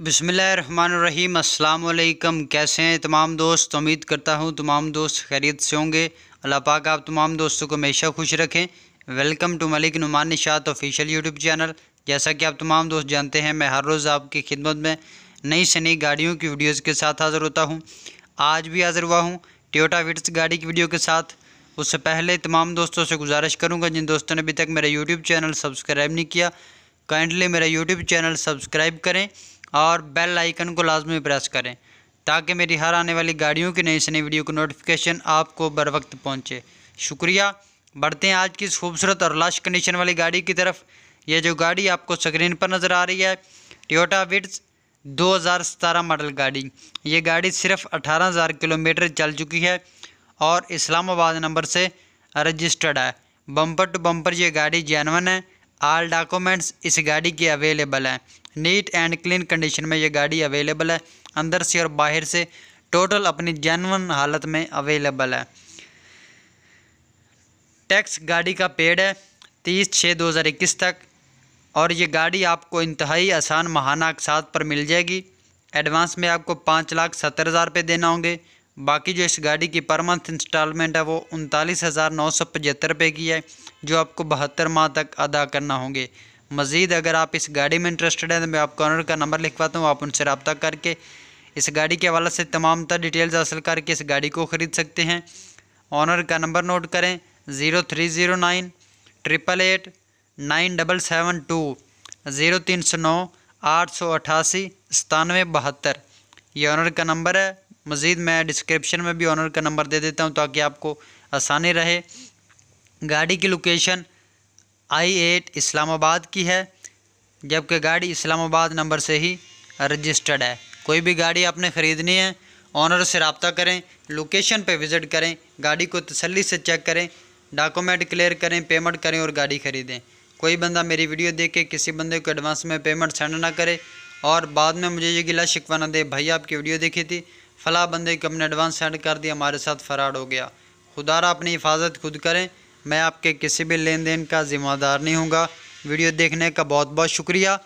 बसमीम अल्लाम कैसे हैं तमाम दोस्त उम्मीद करता हूँ तमाम दोस्त खैरियत से होंगे अल्लाह पाक आप तमाम दोस्तों को हमेशा खुश रखें welcome to Malik Numan Nishat official YouTube channel जैसा कि आप तमाम दोस्त जानते हैं मैं हर रोज़ आपकी खिदमत में नई से नई गाड़ियों की वीडियोज़ के साथ हाज़िर होता हूँ आज भी हाज़िर हुआ हूँ ट्योटा विट्स गाड़ी की वीडियो के साथ उससे पहले तमाम दोस्तों से गुजारिश करूँगा जिन दोस्तों ने अभी तक मेरा यूट्यूब चैनल सब्सक्राइब नहीं किया काइंडली मेरा यूट्यूब चैनल सब्सक्राइब करें और बेल आइकन को लाजमी प्रेस करें ताकि मेरी हर आने वाली गाड़ियों की नई से नई वीडियो की नोटिफिकेशन आपको बर वक्त पहुँचे शुक्रिया बढ़ते हैं आज की इस खूबसूरत और लाश कंडीशन वाली गाड़ी की तरफ यह जो गाड़ी आपको स्क्रीन पर नज़र आ रही है टोटा विट्स 2017 मॉडल गाड़ी ये गाड़ी सिर्फ 18000 किलोमीटर चल चुकी है और इस्लामाबाद नंबर से रजिस्टर्ड है बम्पर टू बम्पर ये गाड़ी जैनवन है आल डॉक्यूमेंट्स इस गाड़ी के अवेलेबल हैं नीट एंड क्लीन कंडीशन में ये गाड़ी अवेलेबल है अंदर से और बाहर से टोटल अपनी जैनवन हालत में अवेलेबल है टैक्स गाड़ी का पेड है तीस छः दो हज़ार इक्कीस तक और ये गाड़ी आपको इंतहाई आसान महाना अकसात पर मिल जाएगी एडवांस में आपको पाँच लाख सत्तर हज़ार रुपये देना होंगे बाकी जो इस गाड़ी की पर मंथ इंस्टॉलमेंट है वो उनतालीस हज़ार नौ सौ पचहत्तर रुपये की है जो आपको बहत्तर माह तक अदा करना होंगे मज़ीद अगर आप इस गाड़ी में इंटरेस्टेड हैं तो मैं आपको ऑनर का नंबर लिखवाता हूँ आप उनसे रबता करके इस गाड़ी के हवाले से तमाम तर डिटेल्स हासिल करके इस गाड़ी को ख़रीद सकते हैं ऑनर का नंबर नोट करें zero three zero nine triple eight nine double seven two zero तीन सौ नौ आठ सौ अट्ठासी सतानवे बहत्तर ये ऑनर का नंबर है मज़ीद मैं डिस्क्रिप्शन में भी ऑनर का नंबर दे देता हूँ ताकि आपको आसानी रहे गाड़ी की लोकेशन आई एट इस्लामाबाद की है जबकि गाड़ी इस्लामाबाद नंबर से ही रजिस्टर्ड है कोई भी गाड़ी आपने ख़रीदनी है ऑनर से रबता करें लोकेशन पर विज़िट करें गाड़ी को तसली से चेक करें डॉक्यूमेंट क्लियर करें पेमेंट करें और गाड़ी ख़रीदें कोई बंदा मेरी वीडियो देख के किसी बंदे को एडवांस में पेमेंट सेंड ना करे और बाद में मुझे ये गिला शिकवा ना दे भाई आपकी वीडियो देखी थी फ़ला बंदे को हमने एडवांस सेंड कर दिया हमारे साथ फराड हो गया खुदारा अपनी हिफाजत खुद करें मैं आपके किसी भी लेन देन का ज़िम्मेदार नहीं हूँगा वीडियो देखने का बहुत बहुत शुक्रिया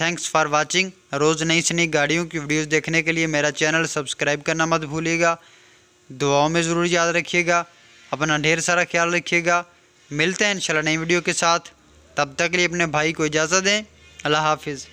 थैंक्स फॉर वॉचिंग रोज़ नई सनी नई गाड़ियों की वीडियोस देखने के लिए मेरा चैनल सब्सक्राइब करना मत भूलिएगा दुआओं में ज़रूर याद रखिएगा अपना ढेर सारा ख्याल रखिएगा मिलते हैं इंशाल्लाह नई वीडियो के साथ तब तक के लिए अपने भाई को इजाज़त दें अल्लाह हाफिज़